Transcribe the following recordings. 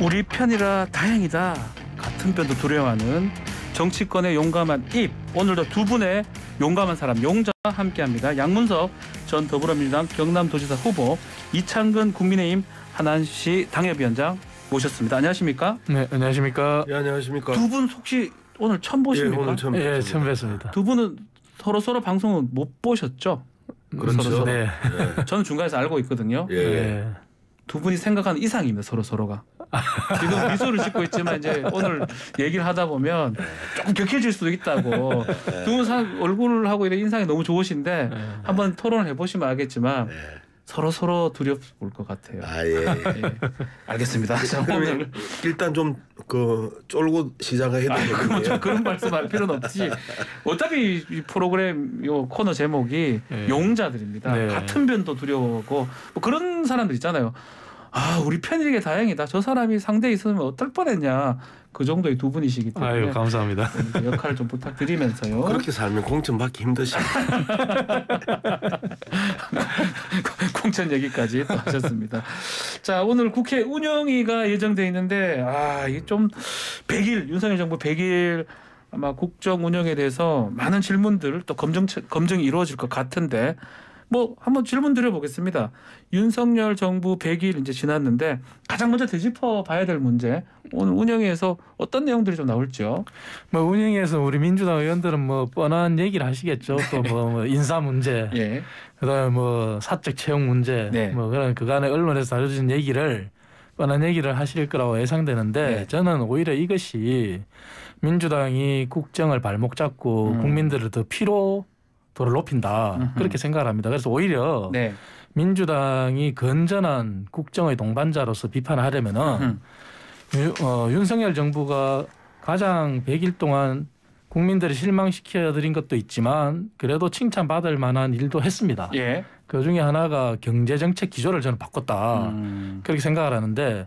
우리 편이라 다행이다. 같은 편도 두려워하는 정치권의 용감한 입. 오늘도 두 분의 용감한 사람 용자 함께합니다. 양문석 전 더불어민주당 경남도지사 후보 이창근 국민의힘 한남시 당협위원장 모셨습니다. 안녕하십니까? 네, 안녕하십니까? 예, 안녕하십니까? 두 분 혹시 오늘 처음 예, 보십니까? 예, 오늘 처음 습니다 예, 처음 뵙습니다. 두 분은 서로 서로 방송은 못 보셨죠? 그렇죠. 서로 서로. 네. 저는 중간에서 알고 있거든요. 예. 예. 두 분이 생각하는 이상입니다. 서로 서로가. 지금 미소를 짓고 있지만 이제 오늘 얘기를 하다 보면 조금 격해질 수도 있다고 네. 두분 얼굴하고 이런 인상이 너무 좋으신데 네. 한번 토론을 해보시면 알겠지만 네. 서로 서로 두렵을 것 같아요. 아 예. 예. 알겠습니다. 자, 오늘 일단 좀 그 쫄고 시작해야 을되는네요 아, 그런 말씀할 필요는 없지. 어차피 이 프로그램 요 코너 제목이 예. 용자들입니다. 네. 같은 변도 두려워하고 뭐 그런 사람들 있잖아요. 아 우리 편이게 다행이다. 저 사람이 상대에 있으면 어떨 뻔했냐. 그 정도의 두 분이시기 때문에 아유, 감사합니다. 네, 역할을 좀 부탁드리면서요. 그렇게 살면 공천 받기 힘드시다. 공천 얘기까지 또 하셨습니다. 자 오늘 국회 운영위가 예정돼 있는데 아이좀 100일 윤석열 정부 100일 아마 국정 운영에 대해서 많은 질문들 또 검증 검증이 이루어질 것 같은데 뭐 한번 질문 드려보겠습니다. 윤석열 정부 100일 이제 지났는데 가장 먼저 되짚어 봐야 될 문제 오늘 운영위에서 어떤 내용들이 좀 나올지요? 뭐 운영위에서 우리 민주당 의원들은 뭐 뻔한 얘기를 하시겠죠. 또뭐 네. 뭐 인사 문제, 예. 그다음에 뭐 사적 채용 문제, 네. 뭐 그런 그간의 언론에서 다뤄진 얘기를 뻔한 얘기를 하실 거라고 예상되는데 네. 저는 오히려 이것이 민주당이 국정을 발목 잡고 음. 국민들을 더 피로 도를 높인다 음흠. 그렇게 생각을 합니다. 그래서 오히려 네. 민주당이 건전한 국정의 동반자로서 비판하려면은 유, 어, 윤석열 정부가 가장 100일 동안 국민들을 실망시켜드린 것도 있지만 그래도 칭찬받을 만한 일도 했습니다. 예. 그 중에 하나가 경제정책 기조를 저는 바꿨다. 음. 그렇게 생각을 하는데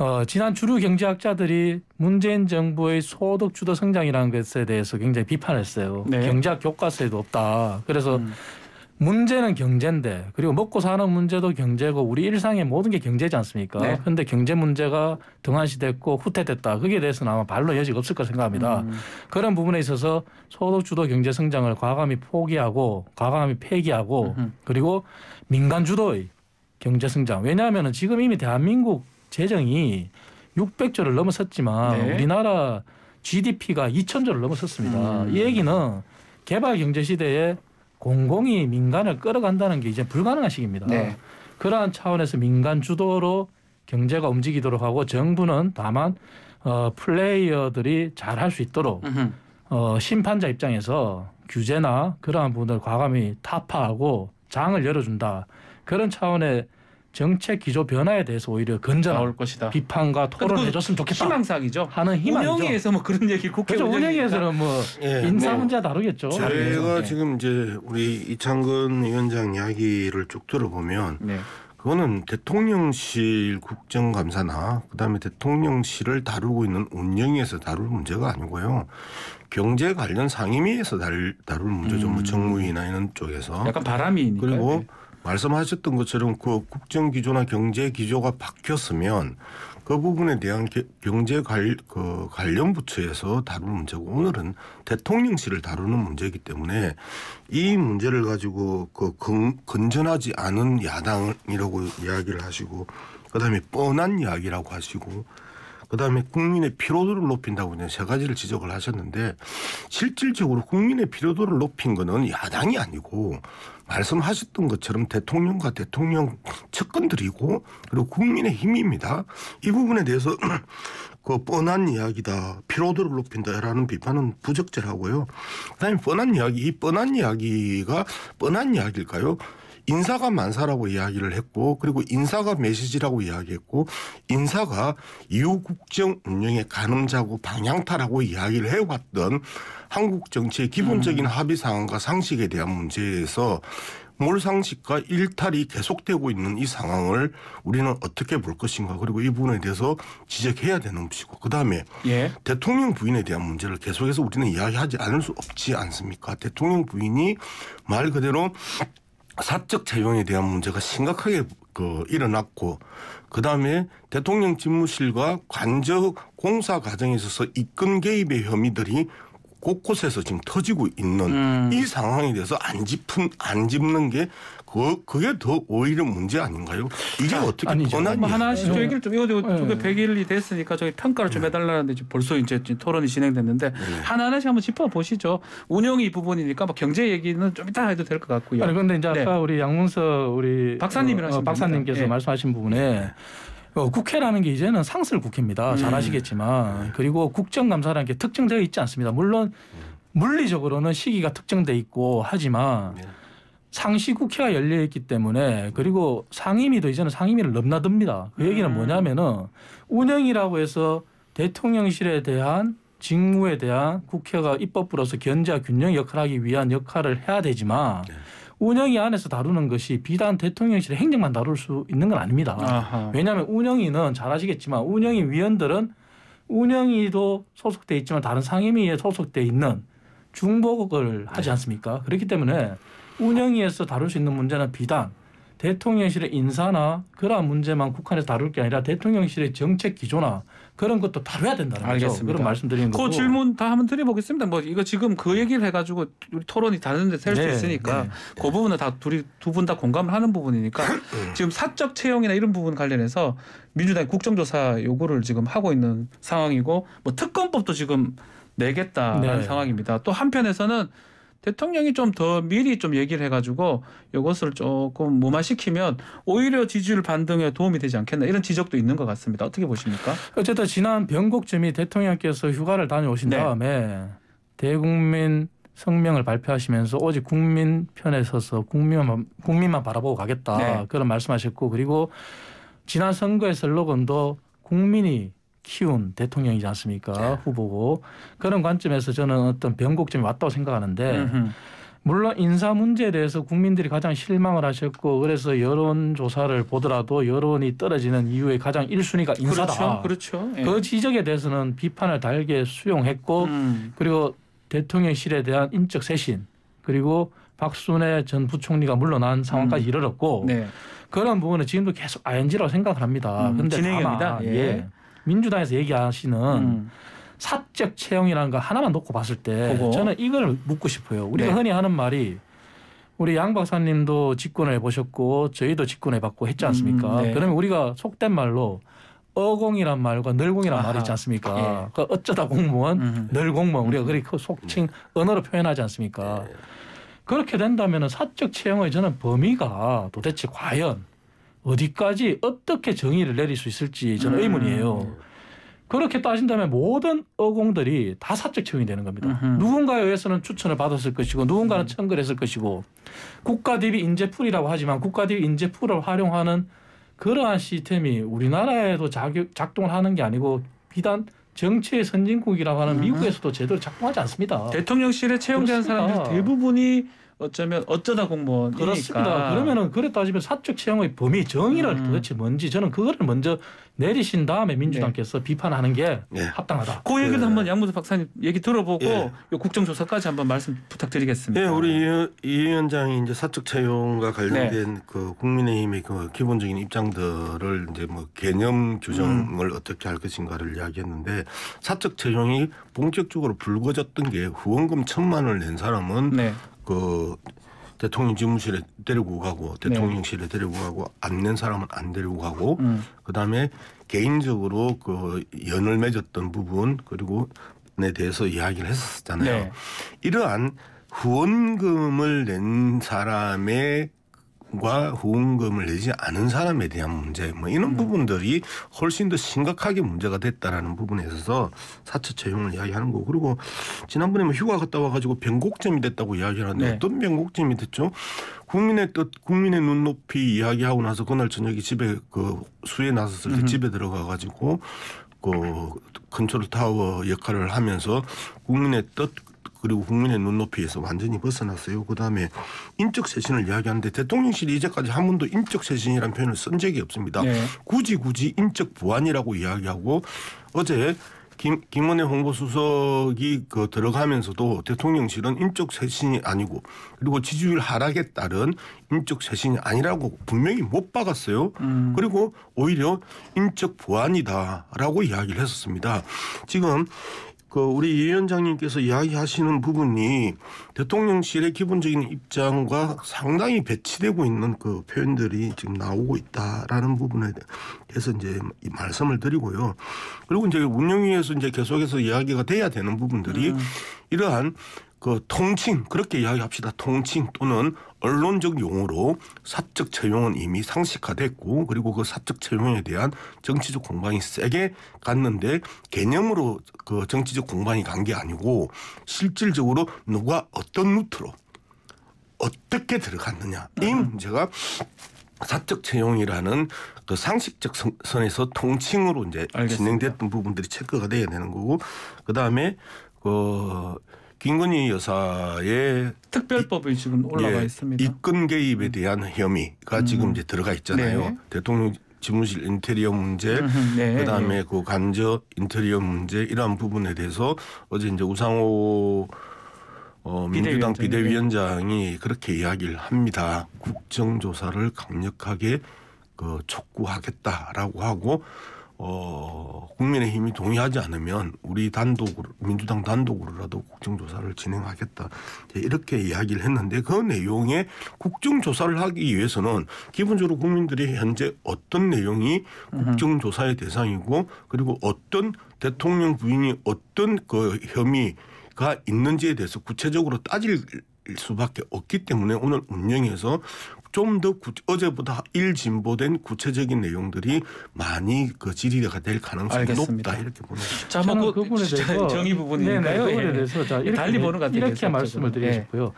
어, 지난 주류 경제학자들이 문재인 정부의 소득 주도 성장이라는 것에 대해서 굉장히 비판했어요. 네. 경제학 교과서에도 없다. 그래서 음. 문제는 경제인데 그리고 먹고 사는 문제도 경제고 우리 일상의 모든 게 경제지 않습니까? 네. 그런데 경제 문제가 등한시됐고 후퇴됐다. 거기에 대해서는 아마 발로 여지가 없을 것 생각합니다. 음. 그런 부분에 있어서 소득 주도 경제 성장을 과감히 포기하고 과감히 폐기하고 음 그리고 민간 주도의 경제 성장. 왜냐하면 지금 이미 대한민국 재정이 600조를 넘어섰지만 네. 우리나라 GDP가 2천조를 넘어섰습니다. 음. 이 얘기는 개발 경제 시대에 공공이 민간을 끌어간다는 게 이제 불가능한 시기입니다. 네. 그러한 차원에서 민간 주도로 경제가 움직이도록 하고 정부는 다만 어, 플레이어들이 잘할 수 있도록 어, 심판자 입장에서 규제나 그러한 부분을 과감히 타파하고 장을 열어준다. 그런 차원의 정책 기조 변화에 대해서 오히려 건져 나 것이다. 비판과 토론해줬으면 좋겠다. 희망사항이죠. 하는 희망이죠. 운영위에서 뭐 그런 얘기 국회 그렇죠. 운영위에서는 뭐 예, 뭐 인사 문제 다루겠죠. 제가 네. 지금 이제 우리 이창근 위원장 이야기를 쭉 들어보면 네. 그거는 대통령실 국정감사나 그다음에 대통령실을 다루고 있는 운영위에서 다룰 문제가 아니고요. 경제 관련 상임위에서 다룰, 다룰 문제죠. 뭐 음. 정무위나 이런 쪽에서. 약간 바람이 그리고 네. 말씀하셨던 것처럼 그 국정 기조나 경제 기조가 바뀌었으면 그 부분에 대한 경제 관, 그 관련 부처에서 다루는 문제고 오늘은 대통령실을 다루는 문제이기 때문에 이 문제를 가지고 그 건, 건전하지 않은 야당이라고 이야기를 하시고 그다음에 뻔한 이야기라고 하시고 그다음에 국민의 피로도를 높인다고 이제 세 가지를 지적을 하셨는데 실질적으로 국민의 피로도를 높인 거는 야당이 아니고 말씀하셨던 것처럼 대통령과 대통령 측근들이고 그리고 국민의 힘입니다. 이 부분에 대해서 그 뻔한 이야기다 피로도를 높인다라는 비판은 부적절하고요. 그다음에 뻔한 이야기 이 뻔한 이야기가 뻔한 이야기일까요? 인사가 만사라고 이야기를 했고 그리고 인사가 메시지라고 이야기했고 인사가 이후 국정 운영의 가늠자고 방향타라고 이야기를 해왔던 한국 정치의 기본적인 음. 합의 사항과 상식에 대한 문제에서 몰상식과 일탈이 계속되고 있는 이 상황을 우리는 어떻게 볼 것인가 그리고 이 부분에 대해서 지적해야 되는 것이고 그다음에 예. 대통령 부인에 대한 문제를 계속해서 우리는 이야기하지 않을 수 없지 않습니까 대통령 부인이 말 그대로 사적 채용에 대한 문제가 심각하게 그 일어났고 그다음에 대통령 집무실과 관저 공사 과정에 있어서 입금 개입의 혐의들이 곳곳에서 지금 터지고 있는 음. 이 상황에 대해서 안 짚은 안 짚는 게 그, 그게 더 오히려 문제 아닌가요? 이게 아, 어떻게 아니죠. 번안이 하나씩 좀 얘기를 좀 이거 저게 100일이 됐으니까 저기 평가를 좀 네. 해달라는데 지금 벌써 이제 토론이 진행됐는데 네. 하나하나씩 한번 짚어보시죠. 운영이 부분이니까 막 뭐 경제 얘기는 좀 이따 해도 될 것 같고요. 아니 근데 이제 아까 네. 우리 양문서 우리 박사님이랑 어, 박사님께서 네. 말씀하신 부분에 어, 국회라는 게 이제는 상설 국회입니다. 음. 잘 아시겠지만 그리고 국정감사라는 게 특정되어 있지 않습니다. 물론 물리적으로는 시기가 특정돼 있고 하지만. 네. 상시 국회가 열려 있기 때문에 그리고 상임위도 이제는 상임위를 넘나듭니다. 그 얘기는 음. 뭐냐면은 운영이라고 해서 대통령실에 대한 직무에 대한 국회가 입법부로서 견제와 균형 역할하기 위한 역할을 해야 되지만 네. 운영위 안에서 다루는 것이 비단 대통령실의 행정만 다룰 수 있는 건 아닙니다. 아하. 왜냐하면 운영위는 잘 아시겠지만 운영위 위원들은 운영위도 소속돼 있지만 다른 상임위에 소속돼 있는 중복을 하지 네. 않습니까? 그렇기 때문에 운영위에서 다룰 수 있는 문제나 비단 대통령실의 인사나 그러한 문제만 국한에서 다룰 게 아니라 대통령실의 정책 기조나 그런 것도 다뤄야 된다는 알겠습니다. 거죠. 그런 말씀드리는 그 거고. 그 질문 다 한번 드려보겠습니다. 뭐 이거 지금 그 얘기를 해가지고 우리 토론이 다른데 셀수 네, 있으니까 네. 그 부분은 다 둘이 두 분 다 공감을 하는 부분이니까 네. 지금 사적 채용이나 이런 부분 관련해서 민주당 국정조사 요구를 지금 하고 있는 상황이고 뭐 특검법도 지금 내겠다라는 네. 상황입니다. 또 한편에서는 대통령이 좀 더 미리 좀 얘기를 해가지고 이것을 조금 무마시키면 오히려 지지율 반등에 도움이 되지 않겠나 이런 지적도 있는 것 같습니다. 어떻게 보십니까? 어쨌든 지난 변곡점이 대통령께서 휴가를 다녀오신 네. 다음에 대국민 성명을 발표하시면서 오직 국민 편에 서서 국민만, 국민만 바라보고 가겠다 네. 그런 말씀하셨고 그리고 지난 선거의 슬로건도 국민이 키운 대통령이지 않습니까 네. 후보고 그런 관점에서 저는 어떤 변곡점이 왔다고 생각하는데 음흠. 물론 인사 문제에 대해서 국민들이 가장 실망을 하셨고 그래서 여론 조사를 보더라도 여론이 떨어지는 이유의 가장 일순위가 인사다. 그렇죠. 그렇죠. 예. 그 지적에 대해서는 비판을 달게 수용했고 음. 그리고 대통령실에 대한 인적 쇄신 그리고 박순애 전 부총리가 물러난 상황까지 음. 이르렀고 네. 그런 부분은 지금도 계속 ING라고 아 생각을 합니다. 음, 근데 진행입니다. 예. 예. 민주당에서 얘기하시는 음. 사적 채용이라는 거 하나만 놓고 봤을 때 그거? 저는 이걸 묻고 싶어요. 우리가 네. 흔히 하는 말이 우리 양 박사님도 직권을 해보셨고 저희도 직권해 봤고 했지 않습니까? 음, 네. 그러면 우리가 속된 말로 어공이란 말과 늘공이란 말이 있지 않습니까? 예. 그 어쩌다 공무원, 음. 널공무원 우리가 그렇게 음. 속칭 언어로 표현하지 않습니까? 네. 그렇게 된다면 사적 채용의 저는 범위가 도대체 과연 어디까지 어떻게 정의를 내릴 수 있을지 저는 음. 의문이에요. 그렇게 따진다면 모든 어공들이 다 사적 채용이 되는 겁니다. 으흠. 누군가에 의해서는 추천을 받았을 것이고 누군가는 음. 청구했을 것이고 국가대비 인재풀이라고 하지만 국가대비 인재풀을 활용하는 그러한 시스템이 우리나라에도 작용, 작동을 하는 게 아니고 비단 정치의 선진국이라고 하는 으흠. 미국에서도 제대로 작동하지 않습니다. 대통령실에 채용된 사람들 대부분이 어쩌면 어쩌다 공무원이니까. 그렇습니다. 그러면은 그래 따지면 사적 채용의 범위 정의를 음. 도대체 뭔지 저는 그거를 먼저 내리신 다음에 민주당께서 네. 비판하는 게 네. 합당하다. 그 얘기도 네. 한번 양무수 박사님 얘기 들어보고 예. 국정조사까지 한번 말씀 부탁드리겠습니다. 네, 우리 이, 위- 이 위원장이 이제 사적 채용과 관련된 네. 그 국민의힘의 그 기본적인 입장들을 이제 뭐 개념 규정을 음. 어떻게 할 것인가를 이야기했는데 사적 채용이 본격적으로 불거졌던 게 후원금 천만 원을 낸 사람은 네. 그 대통령 집무실에 데리고 가고 네. 대통령실에 네. 데리고 가고 안 낸 사람은 안 데리고 가고 음. 그다음에 개인적으로 그 연을 맺었던 부분 그리고 에 네, 대해서 이야기를 했었잖아요. 네. 이러한 후원금을 낸 사람의 과 후원금을 내지 않은 사람에 대한 문제 뭐 이런 음. 부분들이 훨씬 더 심각하게 문제가 됐다라는 부분에 있어서 사채 채용을 이야기하는 거고 그리고 지난번에 뭐 휴가 갔다 와가지고 변곡점이 됐다고 이야기하는데 네. 어떤 변곡점이 됐죠? 국민의 뜻, 국민의 눈높이 이야기하고 나서 그날 저녁에 집에 그 수에 나섰을 때음 집에 들어가가지고 그 컨트롤 타워 역할을 하면서 국민의 뜻 그리고 국민의 눈높이에서 완전히 벗어났어요. 그다음에 인적 쇄신을 이야기하는데 대통령실이 이제까지 한 번도 인적 쇄신이라는 표현을 쓴 적이 없습니다. 네. 굳이 굳이 인적 보완이라고 이야기하고 어제 김, 김원혜 홍보수석이 그 들어가면서도 대통령실은 인적 쇄신이 아니고 그리고 지지율 하락에 따른 인적 쇄신이 아니라고 분명히 못 박았어요. 음. 그리고 오히려 인적 보완이다라고 이야기를 했었습니다. 지금 그 우리 이 위원장님께서 이야기하시는 부분이 대통령실의 기본적인 입장과 상당히 배치되고 있는 그 표현들이 지금 나오고 있다라는 부분에 대해서 이제 말씀을 드리고요. 그리고 이제 운영위에서 이제 계속해서 이야기가 돼야 되는 부분들이 음. 이러한 그 통칭 그렇게 이야기합시다. 통칭 또는 언론적 용어로 사적 채용은 이미 상식화됐고 그리고 그 사적 채용에 대한 정치적 공방이 세게 갔는데 개념으로 그 정치적 공방이 간 게 아니고 실질적으로 누가 어떤 루트로 어떻게 들어갔느냐 이 문제가 사적 채용이라는 그 상식적 선에서 통칭으로 이제 알겠습니다. 진행됐던 부분들이 체크가 돼야 되는 거고 그다음에 그 김건희 여사의 특별법이 지금 올라와 예, 있습니다. 입건 개입에 대한 혐의가 음. 지금 이제 들어가 있잖아요. 네. 대통령 지무실 인테리어 문제, 음, 음, 네. 그다음에 예. 그 간저 인테리어 문제 이러한 부분에 대해서 어제 이제 우상호 어, 민주당 비대위원장. 이 그렇게 이야기를 합니다. 국정조사를 강력하게 그 촉구하겠다라고 하고 어, 국민의힘이 동의하지 않으면 우리 단독으로 민주당 단독으로라도 국정조사를 진행하겠다 이렇게 이야기를 했는데 그 내용에 국정조사를 하기 위해서는 기본적으로 국민들이 현재 어떤 내용이 국정조사의 대상이고 그리고 어떤 대통령 부인이 어떤 그 혐의가 있는지에 대해서 구체적으로 따질 수밖에 없기 때문에 오늘 운영해서 좀더 어제보다 일진보된 구체적인 내용들이 많이 그 질의가 될 가능성이 알겠습니다. 높다 이렇게 보는 거죠. 자, 뭐 그, 부분에 대해서 정의 부분이니요 네, 네 그 부분에 예. 대해서 자, 이렇게, 달리 보는 것 이렇게 말씀을 드리고 예. 싶고요. 네.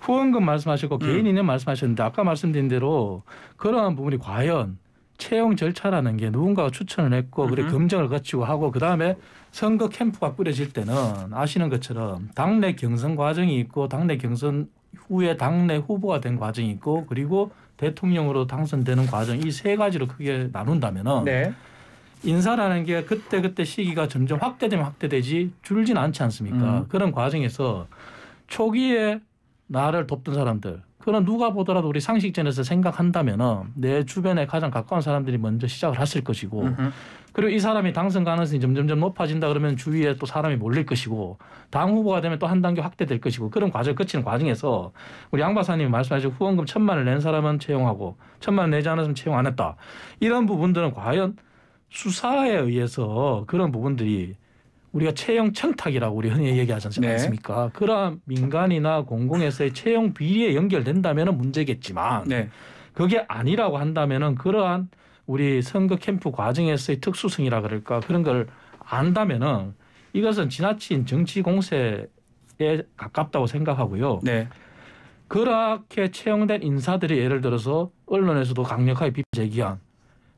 후원금 말씀하셨고 음. 개인 인연 말씀하셨는데 아까 말씀드린 대로 그러한 부분이 과연 채용 절차라는 게 누군가가 추천을 했고 그래 검증을 거치고 하고 그다음에 선거 캠프가 꾸려질 때는 아시는 것처럼 당내 경선 과정이 있고 당내 경선 후에 당내 후보가 된 과정이 있고 그리고 대통령으로 당선되는 과정 이 세 가지로 크게 나눈다면은 네. 인사라는 게 그때 그때 시기가 점점 확대되면 확대되지 줄진 않지 않습니까? 음. 그런 과정에서 초기에 나를 돕던 사람들 그러나 누가 보더라도 우리 상식전에서 생각한다면 내 주변에 가장 가까운 사람들이 먼저 시작을 했을 것이고 으흠. 그리고 이 사람이 당선 가능성이 점점점 높아진다 그러면 주위에 또 사람이 몰릴 것이고 당 후보가 되면 또 한 단계 확대될 것이고 그런 과정 을 거치는 과정에서 우리 양 박사님이 말씀하신 후원금 천만을 낸 사람은 채용하고 천만 내지 않았으면 채용 안 했다 이런 부분들은 과연 수사에 의해서 그런 부분들이 우리가 채용 청탁이라고 우리 흔히 얘기하지 네. 않습니까? 네. 그러한 민간이나 공공에서의 채용 비리에 연결된다면 문제겠지만 네. 그게 아니라고 한다면은 그러한 우리 선거 캠프 과정에서의 특수성이라 그럴까 그런 걸 안다면은 이것은 지나친 정치 공세에 가깝다고 생각하고요. 네. 그렇게 채용된 인사들이 예를 들어서 언론에서도 강력하게 비판 제기한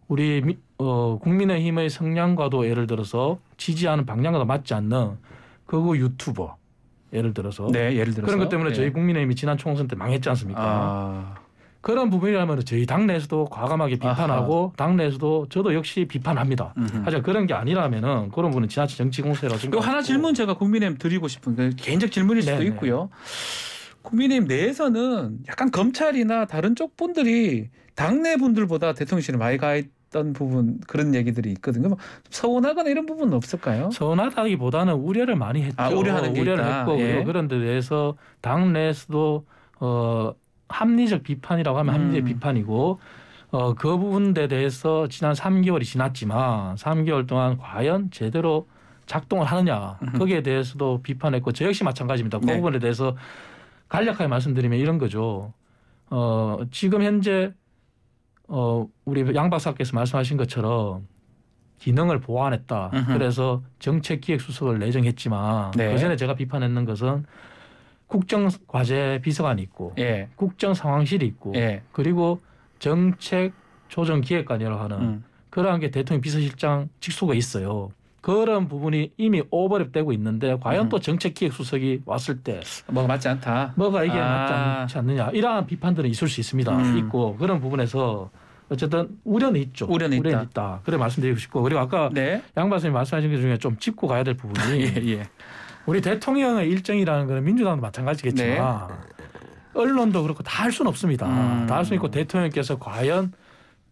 우리 어, 국민의힘의 성향과도 예를 들어서 지지하는 방향과 도 맞지 않는 그거 유튜버 예를 들어서 네, 예를 들어서 그런 것 때문에 네. 저희 국민의힘이 지난 총선 때 망했지 않습니까? 아... 그런 부분이라면 저희 당내에서도 과감하게 비판하고 아하. 당내에서도 저도 역시 비판합니다. 음흠. 하지만 그런 게 아니라면은 그런 분은 지나친 정치 공세라고 생각. 하나 질문 제가 국민의힘 드리고 싶은 게 개인적 질문일 수도 네네. 네. 있고요. 국민의힘 내에서는 약간 검찰이나 다른 쪽 분들이 당내 분들보다 대통령실에 많이 가 어떤 부분 그런 얘기들이 있거든요. 뭐 서운하거나 이런 부분은 없을까요? 서운하다기보다는 우려를 많이 했죠. 아, 우려하는 게 우려를 있다. 했고 예. 그런 데 대해서 당내에서도 어, 합리적 비판이라고 하면 합리적 음. 비판이고 어, 그 부분에 대해서 지난 3개월이 지났지만 3개월 동안 과연 제대로 작동을 하느냐 거기에 대해서도 비판했고 저 역시 마찬가지입니다. 그 네. 부분에 대해서 간략하게 말씀드리면 이런 거죠. 어, 지금 현재 어 우리 양 박사께서 말씀하신 것처럼 기능을 보완했다. 으흠. 그래서 정책 기획 수석을 내정했지만 네. 그 전에 제가 비판했는 것은 국정 과제 비서관이 있고 예. 국정 상황실이 있고 예. 그리고 정책 조정 기획관이라고 하는 음. 그러한 게 대통령 비서실장 직속가 있어요. 그런 부분이 이미 오버랩 되고 있는데 과연 음. 또 정책기획수석이 왔을 때 뭐가 맞지 않다. 뭐가 이게 아. 맞지 않느냐 이러한 비판들은 있을 수 있습니다. 음. 있고 그런 부분에서 어쨌든 우려는 있죠. 우려는, 우려는 있다. 있다. 그래 말씀드리고 싶고 그리고 아까 네. 양 박사님 말씀하신 것 중에 좀 짚고 가야 될 부분이 예, 예. 우리 대통령의 일정이라는 거는 민주당도 마찬가지겠지만 네. 언론도 그렇고 다 할 수는 없습니다. 음. 다할 수는 있고 대통령께서 과연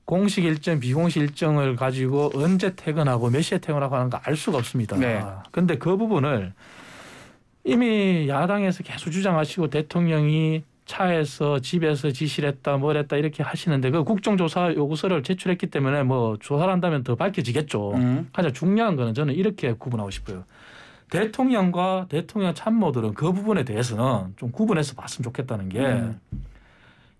공식 일정, 비공식 일정을 가지고 언제 퇴근하고 몇 시에 퇴근하고 하는 거 알 수가 없습니다. 네. 근데 그 부분을 이미 야당에서 계속 주장하시고 대통령이 차에서 집에서 지시했다 를뭘 했다 이렇게 하시는데 그 국정조사 요구서를 제출했기 때문에 뭐 조사를 한다면 더 밝혀지겠죠. 음. 가장 중요한 거는 저는 이렇게 구분하고 싶어요. 대통령과 대통령 참모들은 그 부분에 대해서는 좀 구분해서 봤으면 좋겠다는 게 음.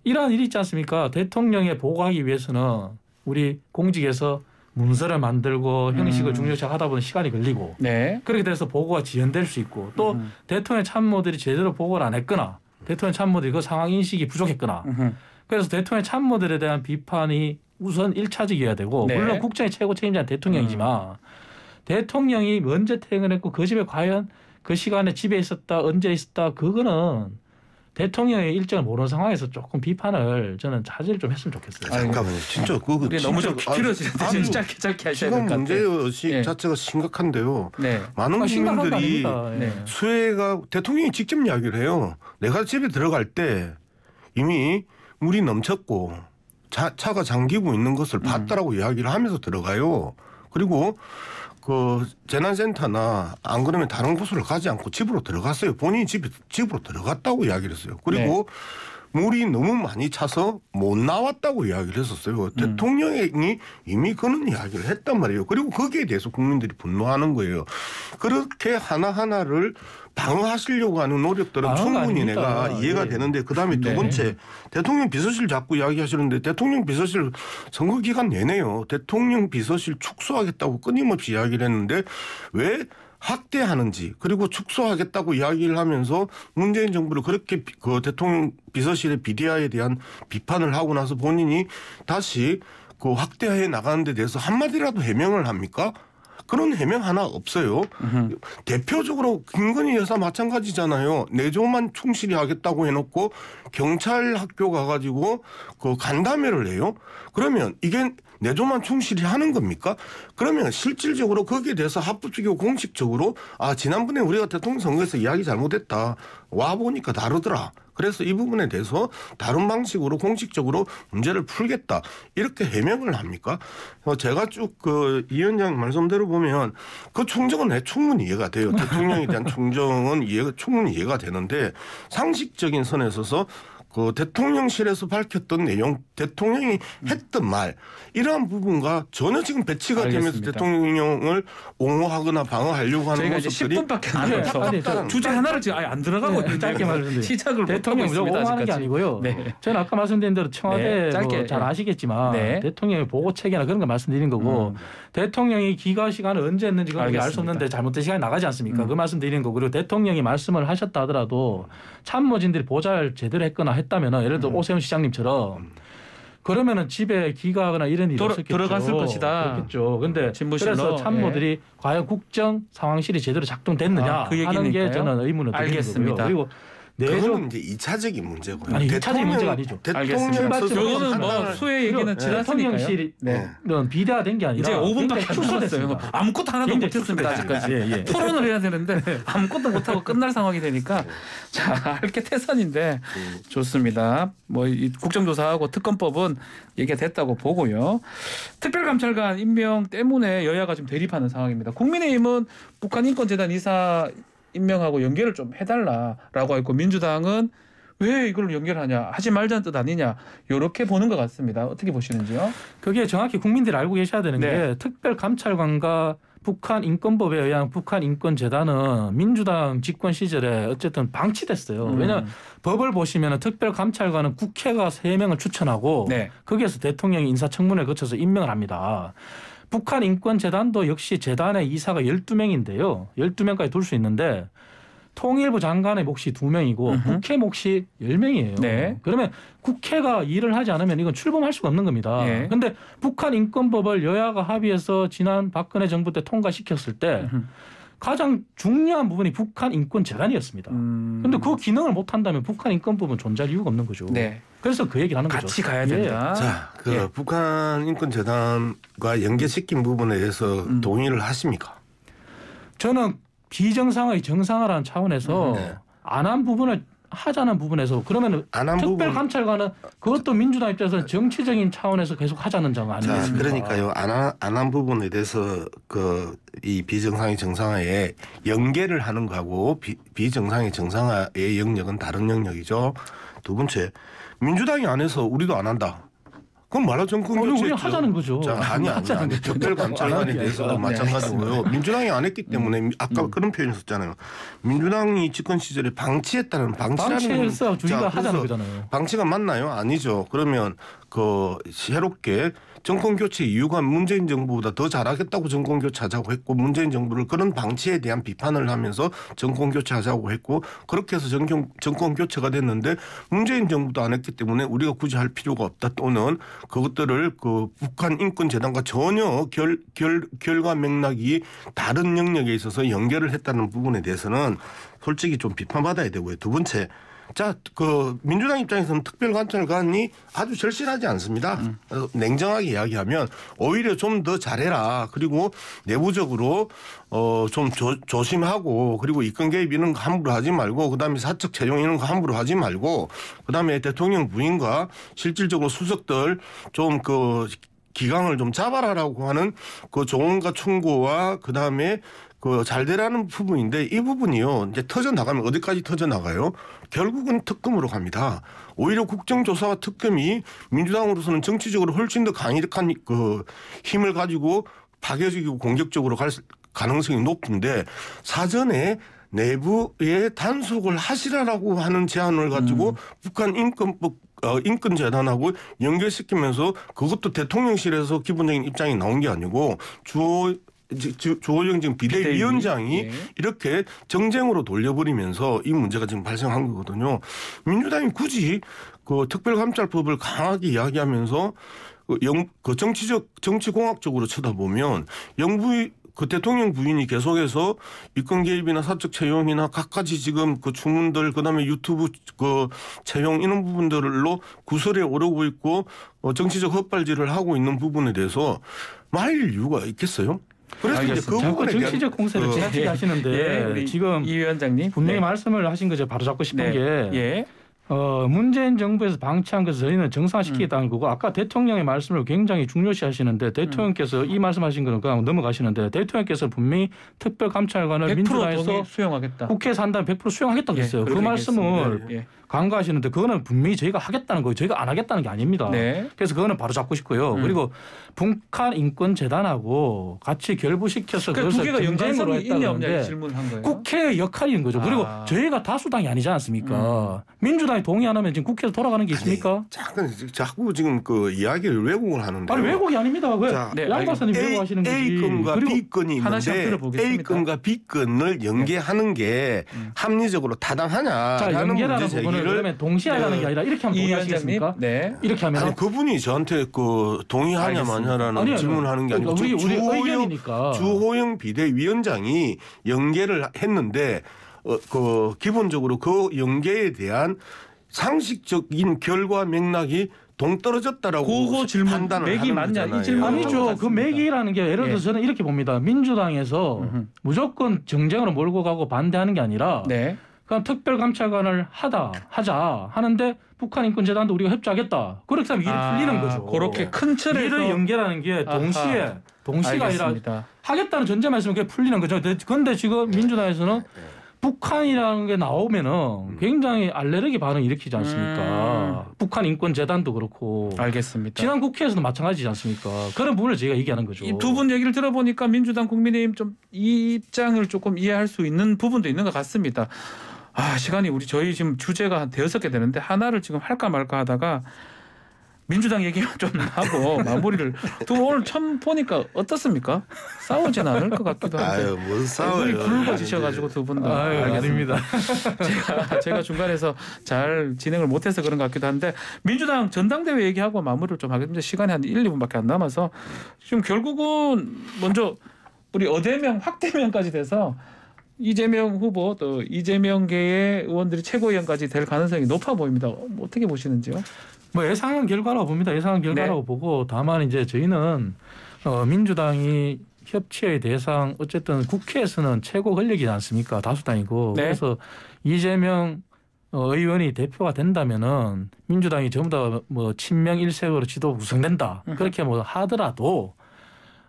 이러한 일이 있지 않습니까? 대통령의 보고하기 위해서는 우리 공직에서 문서를 만들고 형식을 음. 중요시 하다 보면 시간이 걸리고 네. 그렇게 돼서 보고가 지연될 수 있고 또 음. 대통령 참모들이 제대로 보고를 안 했거나 대통령 참모들이 그 상황 인식이 부족했거나 음. 그래서 대통령 참모들에 대한 비판이 우선 일차적이어야 되고 네. 물론 국정의 최고 책임자는 대통령이지만 음. 대통령이 언제 퇴근했고 그 집에 과연 그 시간에 집에 있었다 언제 있었다 그거는 대통령의 일정을 모르는 상황에서 조금 비판을 저는 자제를 좀 했으면 좋겠어요. 아니, 잠깐만요. 그러니까 진짜 그거 우 너무 길어지는 대 짧게 짧게 하셔야 될 것 같아요. 문제의식 네. 자체가 심각한데요. 네. 많은 아, 국민들이 네. 수혜가 대통령이 직접 이야기를 해요. 내가 집에 들어갈 때 이미 물이 넘쳤고 자, 차가 잠기고 있는 것을 음. 봤다라고 음. 이야기를 하면서 들어가요. 그리고 그 재난센터나 안 그러면 다른 곳으로 가지 않고 집으로 들어갔어요. 본인이 집 집으로 들어갔다고 이야기를 했어요. 그리고 네. 물이 너무 많이 차서 못 나왔다고 이야기를 했었어요. 그 음. 대통령이 이미 그런 이야기를 했단 말이에요. 그리고 거기에 대해서 국민들이 분노하는 거예요. 그렇게 하나하나를 방어하시려고 하는 노력들은 충분히 아닙니다. 내가 이해가 네. 되는데 그다음에 두 네. 번째 네. 대통령 비서실 자꾸 이야기하시는데 대통령 비서실 선거 기간 내내요. 대통령 비서실 축소하겠다고 끊임없이 이야기를 했는데 왜 확대하는지 그리고 축소하겠다고 이야기를 하면서 문재인 정부를 그렇게 그 대통령 비서실의 비디아에 대한 비판을 하고 나서 본인이 다시 그 확대해 나가는 데 대해서 한마디라도 해명을 합니까? 그런 해명 하나 없어요. 으흠. 대표적으로 김건희 여사 마찬가지잖아요. 내조만 충실히 하겠다고 해놓고 경찰 학교 가가지고 그 간담회를 해요. 그러면 이게 내조만 충실히 하는 겁니까? 그러면 실질적으로 거기에 대해서 합부 측이 공식적으로 아 지난번에 우리가 대통령 선거에서 이야기 잘못했다 와 보니까 다르더라. 그래서 이 부분에 대해서 다른 방식으로 공식적으로 문제를 풀겠다 이렇게 해명을 합니까? 어, 제가 쭉 그이 위원장 말씀대로 보면 그총정은왜 충분히 이해가 돼요. 대통령에 대한 총정은 이해가 충분히 이해가 되는데 상식적인 선에 서서 그 대통령실에서 밝혔던 내용, 대통령이 음. 했던 말 이러한 부분과 전혀 지금 배치가 알겠습니다. 되면서 대통령을 옹호하거나 방어하려고 하는 저희가 이제 모습들이 10분밖에 안 돼서 주제 하나를 지금 아예 안 들어가고 네, 짧게 말씀드리면 시작을 대통령 못 하고 옹호하는 게 아니고요. 네. 저는 아까 말씀드린 대로 청와대 네, 뭐잘 네. 아시겠지만 네. 대통령의 보고 책이나 그런 거 말씀드리는 거고 음. 대통령이 기가 시간을 언제 했는지 그건 알수 없는데 잘못된 시간이 나가지 않습니까? 음. 그 말씀드리는 거고 그리고 대통령이 말씀을 하셨다 하더라도 참모진들이 보좌를 제대로 했거나 했다면은 예를 들어 음. 오세훈 시장님처럼 음. 그러면은 집에 기가하거나 이런 일이 들어, 없었겠죠. 들어갔을 것이다. 그렇겠죠. 근데 음. 진부실로, 그래서 참모들이 예. 과연 국정 상황실이 제대로 작동됐느냐 아, 그 하는 게 저는 의문을 드리겠습니다 그리고 네 그거 이제 이차적인 문제고요. 아니, 이차적인 문제가 아니죠. 대통령 여기는 뭐 수혜 얘기는 지났으니까요. 네. 네, 네. 비대화된 게 아니라 이제 5분밖에 안 남았어요. 아무것도 하나도 못했습니다 아직까지. 예, 예. 토론을 해야 되는데 아무것도 못하고 끝날 상황이 되니까 자 이렇게 태산인데 좋습니다. 뭐 국정조사하고 특검법은 얘기가 됐다고 보고요. 특별감찰관 임명 때문에 여야가 지금 대립하는 상황입니다. 국민의힘은 북한 인권재단 이사 임명하고 연결을 좀 해달라라고 했고 민주당은 왜 이걸 연결하냐 하지 말자는 뜻 아니냐 이렇게 보는 것 같습니다. 어떻게 보시는지요? 그게 정확히 국민들이 알고 계셔야 되는 네. 게 특별감찰관과 북한 인권법에 의한 북한 인권재단은 민주당 집권 시절에 어쨌든 방치됐어요. 음. 왜냐 법을 보시면 특별감찰관은 국회가 세명을 추천하고 네. 거기에서 대통령이 인사청문회 거쳐서 임명을 합니다. 북한 인권재단도 역시 재단의 이사가 12명인데요. 12명까지 둘 수 있는데 통일부 장관의 몫이 2명이고 으흠. 국회 몫이 10명이에요. 네. 그러면 국회가 일을 하지 않으면 이건 출범할 수가 없는 겁니다. 그런데 예. 북한 인권법을 여야가 합의해서 지난 박근혜 정부 때 통과시켰을 때 으흠. 가장 중요한 부분이 북한 인권 재단이었습니다. 그런데 음. 그 기능을 못 한다면 북한 인권 부분 존재할 이유가 없는 거죠. 네. 그래서 그 얘기를 하는 같이 거죠. 같이 가야 된다. 예. 자, 그 예. 북한 인권 재단과 연계시킨 부분에 대해서 음. 동의를 하십니까? 저는 비정상의 정상화라는 차원에서 음, 네. 안한 부분을 하자는 부분에서 그러면 특별감찰관은 그것도 민주당 입장에서 정치적인 차원에서 계속 하자는 점 아니겠습니까? 그러니까요. 안한 안 부분에 대해서 그 이 비정상의 정상화에 연계를 하는 거하고 비, 비정상의 정상화의 영역은 다른 영역이죠. 두 번째 민주당이 안해서 우리도 안 한다. 그건말라톤 끊겼죠. 어, 그냥 하자는 거죠. 자, 아니 아니 아니. 적별감찰관에 대해서도 아, 네. 마찬가지고요. 민주당이 안 했기 때문에 음. 아까 음. 그런 표현을 썼잖아요. 민주당이 집권 시절에 방치했다는 방치라는 방치해서 주의가 하자는 거잖아요. 방치가 맞나요? 아니죠. 그러면 그 새롭게 정권 교체 이유가 문재인 정부보다 더 잘하겠다고 정권 교체하자고 했고 문재인 정부를 그런 방치에 대한 비판을 하면서 정권 교체하자고 했고 그렇게 해서 정경, 정권 교체가 됐는데 문재인 정부도 안 했기 때문에 우리가 굳이 할 필요가 없다 또는 그것들을 그 북한 인권 재단과 전혀 결, 결 결과 맥락이 다른 영역에 있어서 연결을 했다는 부분에 대해서는 솔직히 좀 비판받아야 되고요. 두 번째 자, 그 민주당 입장에서는 특별 관철관이 아주 절실하지 않습니다. 음. 냉정하게 이야기하면 오히려 좀 더 잘해라. 그리고 내부적으로 어좀 조심하고 그리고 이권 개입 이런 거 함부로 하지 말고 그다음에 사적 채용 이런 거 함부로 하지 말고 그다음에 대통령 부인과 실질적으로 수석들 좀 그 기강을 좀 잡아라라고 하는 그 조언과 충고와 그 다음에 그잘 되라는 부분인데 이 부분이요. 이제 터져 나가면 어디까지 터져 나가요? 결국은 특검으로 갑니다. 오히려 국정조사와 특검이 민주당으로서는 정치적으로 훨씬 더 강력한 그 힘을 가지고 파괴적이고 공격적으로 갈 가능성이 높은데 사전에 내부에 단속을 하시라라고 하는 제안을 가지고 음. 북한 인권법 어, 인권 재단하고 연결시키면서 그것도 대통령실에서 기본적인 입장이 나온 게 아니고 주 조호정 지금 비대위원장이 네. 예. 이렇게 정쟁으로 돌려버리면서 이 문제가 지금 발생한 거거든요. 민주당이 굳이 그 특별감찰법을 강하게 이야기하면서 그 영, 그 정치적 정치공학적으로 쳐다보면 영부의 그 대통령 부인이 계속해서 입건 개입이나 사적 채용이나 각가지 지금 그 주문들 그다음에 유튜브 그 채용 이런 부분들로 구설에 오르고 있고 어, 정치적 헛발질을 하고 있는 부분에 대해서 말 이유가 있겠어요? 그래서 알겠습니다. 이제 그 부분에 정치적 공세를 그... 지 예. 하시는데 예, 지금 이 위원장님 분명히 네. 말씀을 하신 거죠. 바로 잡고 싶은 네. 게 예. 어, 문재인 정부에서 방치한 것을 저희는 정상시키겠다는 음. 거고 아까 대통령의 말씀을 굉장히 중요시 하시는데 음. 대통령께서 음. 이 말씀하신 거는 그냥 넘어가시는데 대통령께서 분명히 특별감찰관을 민주당에서 수용하겠다. 국회에서 한다면 100% 수용하겠다고 했어요. 예, 그 말씀을 네. 간과하시는데 그거는 분명히 저희가 하겠다는 거예요. 저희가 안 하겠다는 게 아닙니다. 네. 그래서 그거는 바로 잡고 싶고요. 음. 그리고 북한 인권 재단하고 같이 결부시켜서 그러니까 두 개가 연관성이 있냐 없냐 질문한 거예요. 국회의 역할인 거죠. 아. 그리고 저희가 다수당이 아니지 않습니까? 음. 민주당이 동의 안 하면 지금 국회에서 돌아가는 게 있습니까? 잠깐 자꾸 지금 그 이야기를 왜곡을 하는데. 아니 왜곡이 아닙니다. 왜? 그 자, 네, 양박사님 왜곡하시는 거지. A건과 B건이 있는데 A건과 B건을 연계하는 게 네. 음. 합리적으로 타당하냐라는 문제 제기. 동의를 예, 그러면 동시에 하는 게 예, 아니라 이렇게 하면 동의하시겠습니까? 네. 이렇게 하면 아니, 그분이 저한테 그 동의하냐 마냐라는 질문하는 게 아니고 그러니까 우리, 우리 의견이니까. 주호영 비대위원장이 연계를 했는데 어, 그 기본적으로 그 연계에 대한 상식적인 결과 맥락이 동떨어졌다라고 그거 질문 판단을 맥이 맞냐 거잖아요. 이 아니죠 그 맥이라는 게 예를 들어 네. 저는 이렇게 봅니다 민주당에서 음흠. 무조건 정쟁으로 몰고 가고 반대하는 게 아니라 네. 그러 특별감찰관을 하다 하자 하는데 북한 인권재단도 우리가 협조하겠다. 그렇게 하면 일이 아, 풀리는 거죠. 그렇게 큰 틀을 일을 연결하는 게 동시에 아하. 동시가 알겠습니다. 아니라 하겠다는 전제말씀으면 그게 풀리는 거죠. 그런데 네, 지금 네. 민주당에서는 네, 북한이라는 게 나오면은 음. 굉장히 알레르기 반응 일으키지 않습니까? 음. 북한 인권재단도 그렇고. 알겠습니다. 지난 국회에서도 마찬가지지 않습니까? 그런 부분을 제가 얘기하는 거죠. 이 두 분 얘기를 들어보니까 민주당 국민의힘 좀이 입장을 조금 이해할 수 있는 부분도 있는 것 같습니다. 아 시간이 우리 저희 지금 주제가 한 대여섯 개 되는데 하나를 지금 할까 말까 하다가 민주당 얘기만 좀 하고 마무리를 두 오늘 처음 보니까 어떻습니까? 싸우진 않을 것 같기도 한데 아유 뭔 네, 싸워요 굵어지셔가지고 두 분도 아유, 알겠니다 제가, 제가 중간에서 잘 진행을 못해서 그런 것 같기도 한데 민주당 전당대회 얘기하고 마무리를 좀 하겠습니다 시간이 한 1, 2분밖에 안 남아서 지금 결국은 먼저 우리 어대명 확대명까지 돼서 이재명 후보 또 이재명계의 의원들이 최고위원까지 될 가능성이 높아 보입니다. 뭐 어떻게 보시는지요? 뭐 예상한 결과라고 봅니다. 예상한 결과라고 네. 보고 다만 이제 저희는 어, 민주당이 협치의 대상 어쨌든 국회에서는 최고 권력이지 않습니까? 다수당이고 네. 그래서 이재명 어, 의원이 대표가 된다면은 민주당이 전부 다 뭐 친명 일색으로 지도 구성된다 그렇게 뭐 하더라도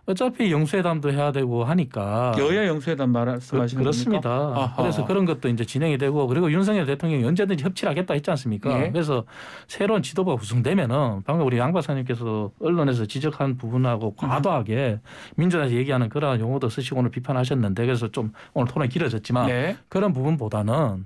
어차피 영수회담도 해야 되고 하니까 여야 영수회담 말씀하시는 그렇습니다. 겁니까? 그래서 그런 것도 이제 진행이 되고 그리고 윤석열 대통령이 언제든지 협치를 하겠다 했지 않습니까? 예. 그래서 새로운 지도부가 구성되면은 방금 우리 양 박사님께서 언론에서 지적한 부분하고 음. 과도하게 민주당에서 얘기하는 그러 용어도 쓰시고 오늘 비판하셨는데 그래서 좀 오늘 토론이 길어졌지만 네. 그런 부분보다는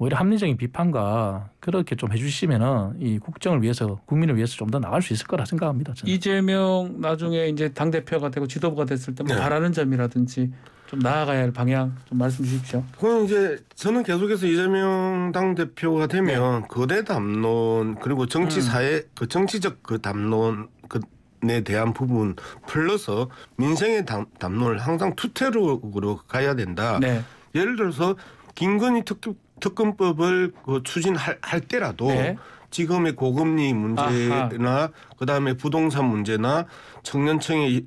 오히려 합리적인 비판과 그렇게 좀 해주시면은 이 국정을 위해서 국민을 위해서 좀 더 나갈 수 있을 거라 생각합니다. 저는. 이재명 나중에 이제 당 대표가 되고 지도부가 됐을 때뭐 네. 바라는 점이라든지 좀 나아가야 할 방향 좀 말씀 주십시오. 그건 이제 저는 계속해서 이재명 당 대표가 되면 네. 거대 담론 그리고 정치 음. 사회 음. 그 정치적 그 담론 그에 대한 부분 플러스 민생의 담, 담론을 항상 투태로 가야 된다. 네. 예를 들어서 김건희 특급 특검법을 그 추진할 할 때라도 네. 지금의 고금리 문제나 그다음에 부동산 문제나 청년층의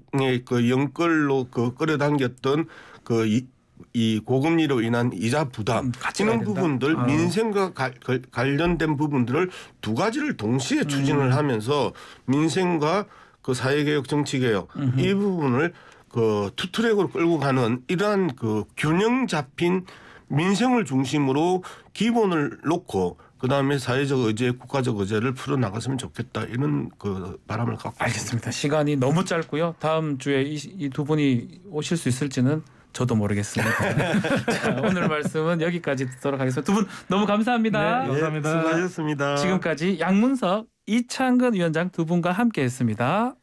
그 연끌로 그 끌어당겼던 그이 이 고금리로 인한 이자 부담 음, 이런 부분들 아. 민생과 가, 가, 관련된 부분들을 두 가지를 동시에 추진을 음. 하면서 민생과 그 사회개혁 정치개혁 음흠. 이 부분을 그 투트랙으로 끌고 가는 이러한 그 균형 잡힌 민생을 중심으로 기본을 놓고 그다음에 사회적 의제, 국가적 의제를 풀어 나갔으면 좋겠다 이런 그 바람을 갖고 알겠습니다. 있습니다. 시간이 너무 짧고요. 다음 주에 이두 이 분이 오실 수 있을지는 저도 모르겠습니다. 자, 오늘 말씀은 여기까지 듣도록 하겠습니다. 두 분 너무 감사합니다. 네, 감사합니다. 네, 수고하셨습니다. 지금까지 양문석, 이창근 위원장 두 분과 함께했습니다.